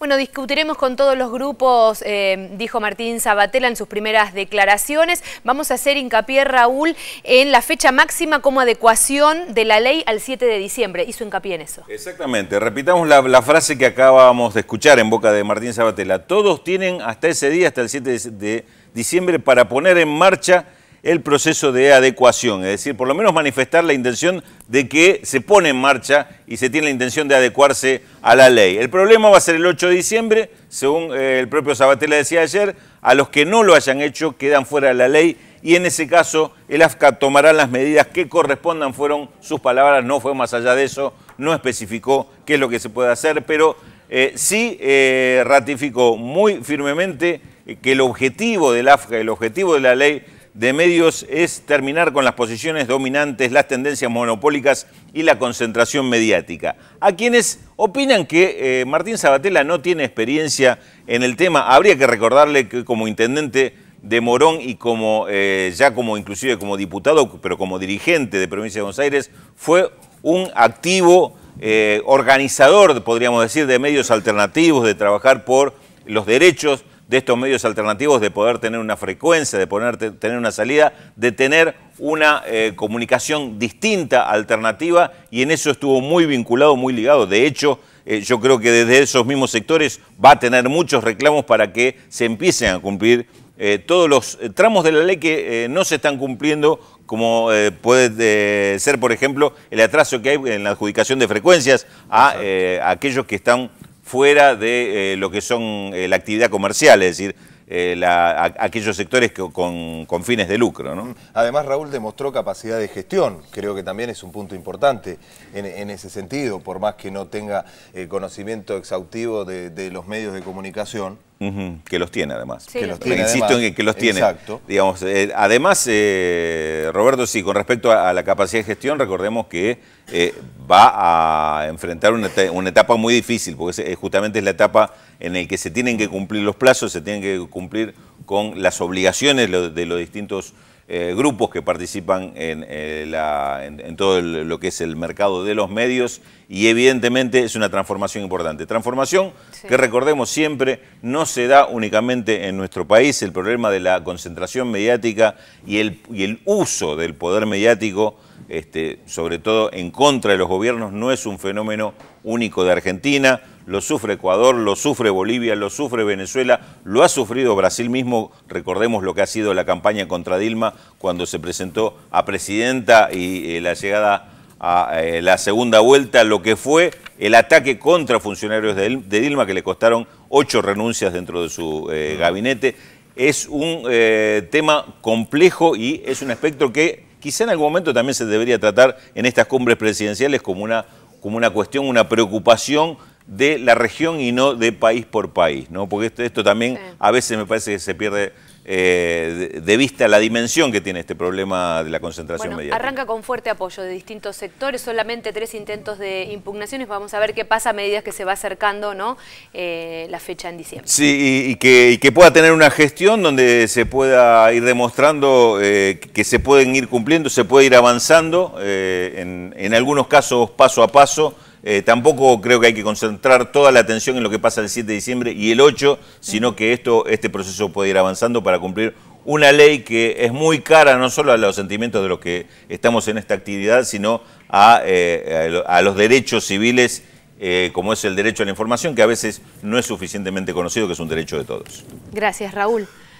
Bueno, discutiremos con todos los grupos, eh, dijo Martín Sabatella en sus primeras declaraciones. Vamos a hacer hincapié, Raúl, en la fecha máxima como adecuación de la ley al 7 de diciembre. Hizo hincapié en eso. Exactamente. Repitamos la, la frase que acabamos de escuchar en boca de Martín Sabatella. Todos tienen hasta ese día, hasta el 7 de diciembre, para poner en marcha el proceso de adecuación, es decir, por lo menos manifestar la intención de que se pone en marcha y se tiene la intención de adecuarse a la ley. El problema va a ser el 8 de diciembre, según eh, el propio Sabatella decía ayer, a los que no lo hayan hecho quedan fuera de la ley y en ese caso el AFCA tomará las medidas que correspondan, fueron sus palabras, no fue más allá de eso, no especificó qué es lo que se puede hacer, pero eh, sí eh, ratificó muy firmemente que el objetivo del AFCA, el objetivo de la ley de medios es terminar con las posiciones dominantes, las tendencias monopólicas y la concentración mediática. A quienes opinan que eh, Martín Sabatella no tiene experiencia en el tema, habría que recordarle que como intendente de Morón y como eh, ya como inclusive como diputado, pero como dirigente de Provincia de Buenos Aires, fue un activo eh, organizador, podríamos decir, de medios alternativos, de trabajar por los derechos de estos medios alternativos de poder tener una frecuencia, de poder tener una salida, de tener una eh, comunicación distinta, alternativa, y en eso estuvo muy vinculado, muy ligado. De hecho, eh, yo creo que desde esos mismos sectores va a tener muchos reclamos para que se empiecen a cumplir eh, todos los tramos de la ley que no se están cumpliendo, como puede ser, por ejemplo, el atraso que hay en la adjudicación de frecuencias a aquellos que están fuera de eh, lo que son eh, la actividad comercial, es decir, eh, aquellos sectores con, fines de lucro. Además, Raúl demostró capacidad de gestión, creo que también es un punto importante en, ese sentido, por más que no tenga eh, conocimiento exhaustivo de, los medios de comunicación, Que los tiene además. que los tiene, Insisto en que, los tiene. Exacto. Digamos, eh, además, Roberto, sí, con respecto a, la capacidad de gestión, recordemos que va a enfrentar una, etapa muy difícil, porque justamente es la etapa en la que se tienen que cumplir los plazos, se tienen que cumplir con las obligaciones de los distintos eh, grupos que participan en, eh, la, en, todo lo que es el mercado de los medios y evidentemente es una transformación importante. Transformación que recordemos siempre no se da únicamente en nuestro país, el problema de la concentración mediática y el, el uso del poder mediático, este, sobre todo en contra de los gobiernos, no es un fenómeno único de Argentina lo sufre Ecuador, lo sufre Bolivia, lo sufre Venezuela, lo ha sufrido Brasil mismo, recordemos lo que ha sido la campaña contra Dilma cuando se presentó a presidenta y eh, la llegada a eh, la segunda vuelta, lo que fue el ataque contra funcionarios de, Dilma que le costaron ocho renuncias dentro de su eh, gabinete. Es un tema complejo y es un aspecto que quizá en algún momento también se debería tratar en estas cumbres presidenciales como una, como una cuestión, una preocupación de la región y no de país por país, ¿no? Porque esto, también a veces me parece que se pierde eh, de, vista la dimensión que tiene este problema de la concentración bueno, Arranca con fuerte apoyo de distintos sectores, solamente tres intentos de impugnaciones. Vamos a ver qué pasa a medida que se va acercando ¿no? Eh, la fecha en diciembre. Sí, y, que, pueda tener una gestión donde se pueda ir demostrando eh, que se pueden ir cumpliendo, se puede ir avanzando, en algunos casos paso a paso. Eh, tampoco creo que hay que concentrar toda la atención en lo que pasa el 7 de diciembre y el 8, sino que esto, este proceso puede ir avanzando para cumplir una ley que es muy cara no solo a los sentimientos de los que estamos en esta actividad, sino a, eh, los derechos civiles, eh, como es el derecho a la información, que a veces no es suficientemente conocido, que es un derecho de todos. Gracias, Raúl.